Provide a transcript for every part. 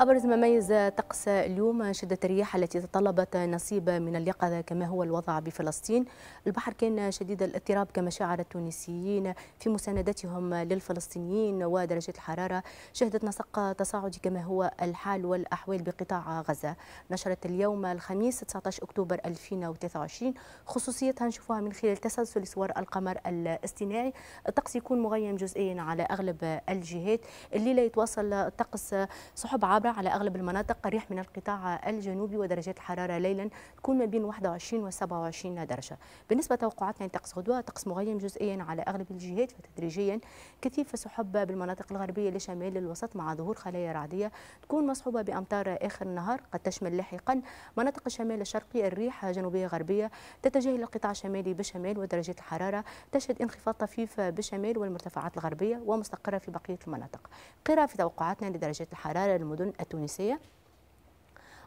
أبرز ما ميز طقس اليوم شدة الرياح التي تطلبت نصيب من اليقظة كما هو الوضع بفلسطين البحر كان شديد الاضطراب كما شعر التونسيين في مساندتهم للفلسطينيين ودرجات الحرارة شهدت نسق تصاعدي كما هو الحال والأحوال بقطاع غزة نشرت اليوم الخميس 19 أكتوبر 2023 خصوصيتها نشوفها من خلال تسلسل صور القمر الاصطناعي الطقس يكون مغيم جزئيا على أغلب الجهات الليلة يتواصل الطقس سحب عابر الرابع على أغلب المناطق الريح من القطاع الجنوبي ودرجات الحرارة ليلا تكون ما بين 21 و 27 درجة بالنسبة لتوقعاتنا لطقس غدوة طقس مغيم جزئيا على أغلب الجهات وتدريجيا كثيف سحب بالمناطق الغربية لشمال للوسط مع ظهور خلايا رعدية تكون مصحوبة بأمطار آخر النهار قد تشمل لاحقا مناطق الشمال الشرقي الريح جنوبية غربية تتجه إلى القطاع الشمالي بشمال ودرجات الحرارة تشهد انخفاض طفيف بشمال والمرتفعات الغربية ومستقرة في بقية المناطق قراءة في توقعاتنا لدرجات الحرارة للمدن التونسيه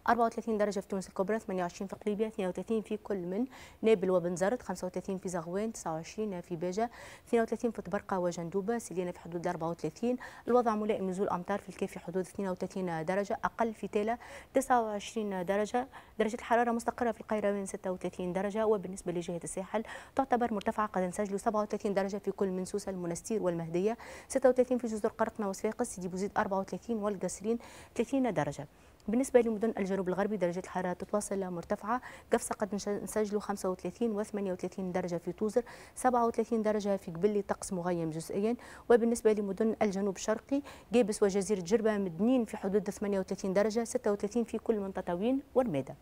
34 درجة في تونس الكبرى 28 في قليبيا 32 في كل من نابل وبنزرت 35 في زغوان 29 في باجة 32 في تبرقة وجندوبة سلينا في حدود 34 الوضع ملائم نزول أمطار في الكيف في حدود 32 درجة أقل في تالا 29 درجة درجة الحرارة مستقرة في القيروان 36 درجة وبالنسبة لجهة الساحل تعتبر مرتفعة قد انسجلوا 37 درجة في كل من سوسة المنستير والمهدية 36 في جزر قرقنا وصفاقس سيدي بوزيد 34 والقصرين 30 درجة بالنسبة لمدن الجنوب الغربي درجة الحرارة تتواصل مرتفعة قفصة قد نسجل 35 و38 درجة في توزر 37 درجة في قبلي طقس مغيم جزئيا وبالنسبة لمدن الجنوب الشرقي قيبس وجزيرة جربة مدنين في حدود 38 درجة 36 في كل منطقة وين ورميدة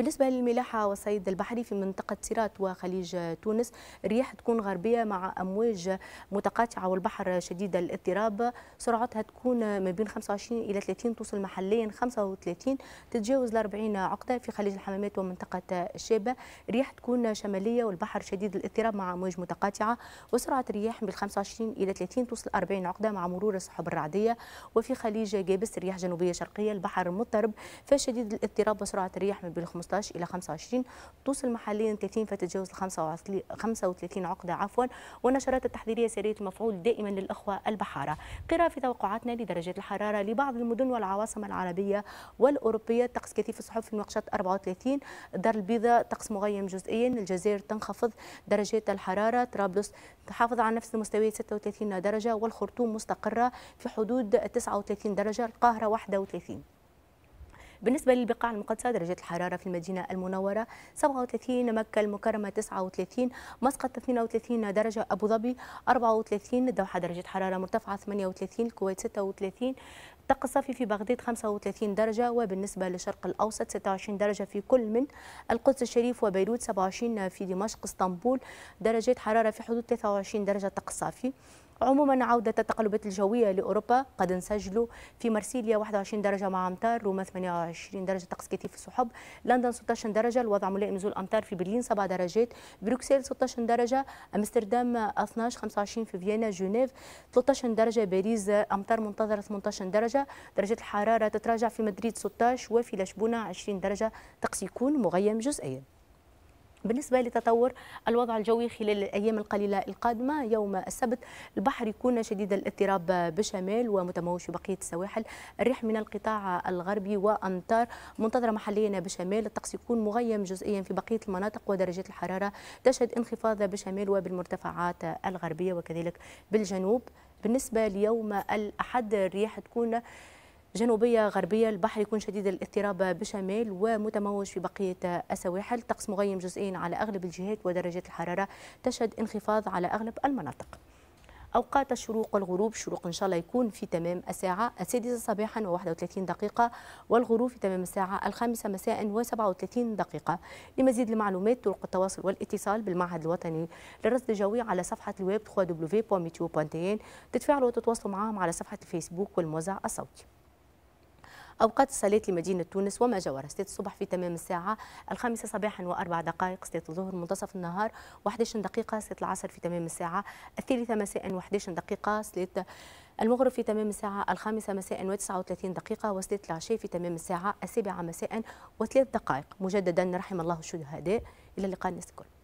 بالنسبه للملاحه والصيد البحري في منطقه سيرات وخليج تونس الرياح تكون غربيه مع امواج متقاطعه والبحر شديد الاضطراب سرعتها تكون ما بين 25 الى 30 توصل محليا 35 تتجاوز ل 40 عقده في خليج الحمامات ومنطقه الشابه الرياح تكون شماليه والبحر شديد الاضطراب مع امواج متقاطعه وسرعه الرياح من 25 الى 30 توصل 40 عقده مع مرور السحب الرعديه وفي خليج جابس الرياح جنوبيه شرقيه البحر مضطرب فشديد الاضطراب وسرعه الرياح ما بين 15 15 الى 25 توصل محليا 30 فتتجاوز 35 عقده عفوا والنشرات التحذيريه سريه المفعول دائما للاخوه البحاره قراءه في توقعاتنا لدرجات الحراره لبعض المدن والعواصم العربيه والاوروبيه طقس كثيف الصحف في نقشات 34 دار البيضاء طقس مغيم جزئيا الجزائر تنخفض درجات الحراره طرابلس تحافظ على نفس المستويات 36 درجه والخرطوم مستقره في حدود 39 درجه القاهره 31 بالنسبة للبقاع المقدسة درجة الحرارة في المدينة المنورة 37 مكة المكرمة 39 مسقط 32 درجة أبو ظبي 34 الدوحة درجة حرارة مرتفعة 38 الكويت 36 الطاقة الصافي في بغداد 35 درجة وبالنسبة للشرق الأوسط 26 درجة في كل من القدس الشريف وبيروت 27 في دمشق اسطنبول درجات حرارة في حدود 23 درجة طقس صافي عموما عودة التقلبات الجوية لأوروبا قد انسجلوا في مرسيليا 21 درجة مع أمتار روما 28 درجة طقس كثيف في السحب لندن 16 درجة الوضع ملائم نزول أمتار في برلين 7 درجات بروكسل 16 درجة أمستردام 12 25 في فيينا جنيف 13 درجة باريس أمتار منتظرة 18 درجة درجة الحرارة تتراجع في مدريد 16 وفي لشبونة 20 درجة طقس يكون مغيم جزئيا بالنسبة لتطور الوضع الجوي خلال الأيام القليلة القادمة يوم السبت البحر يكون شديد الاضطراب بشمال ومتموج في بقية السواحل الريح من القطاع الغربي وأمطار منتظرة محليا بشمال الطقس يكون مغيم جزئيا في بقية المناطق ودرجات الحرارة تشهد انخفاض بشمال وبالمرتفعات الغربية وكذلك بالجنوب بالنسبة ليوم الأحد الرياح تكون جنوبية غربية البحر يكون شديد الاضطراب بشمال ومتموج في بقية السواحل طقس مغيم جزئيا على أغلب الجهات ودرجات الحرارة تشهد انخفاض على أغلب المناطق أوقات الشروق والغروب الشروق إن شاء الله يكون في تمام الساعة السادسة صباحا و31 دقيقة والغروب في تمام الساعة الخامسة مساء و37 دقيقة لمزيد المعلومات طرق التواصل والاتصال بالمعهد الوطني للرصد الجوي على صفحة الويب www.meteo.in تتفاعلوا وتتواصلوا معهم على صفحة الفيسبوك والموزع الصوتي أوقات الصلاة لمدينة تونس وما جاورها ستة الصبح في تمام الساعة الخامسة صباحا وأربع دقائق ستة الظهر منتصف النهار و11 دقيقة ستة العصر في تمام الساعة الثالثة مساء و11 دقيقة 6 المغرب في تمام الساعة الخامسة مساء و39 دقيقة وصلت العشاء في تمام الساعة السابعة مساء وثلاث دقائق مجددا رحم الله الشهداء إلى اللقاء الناس الكل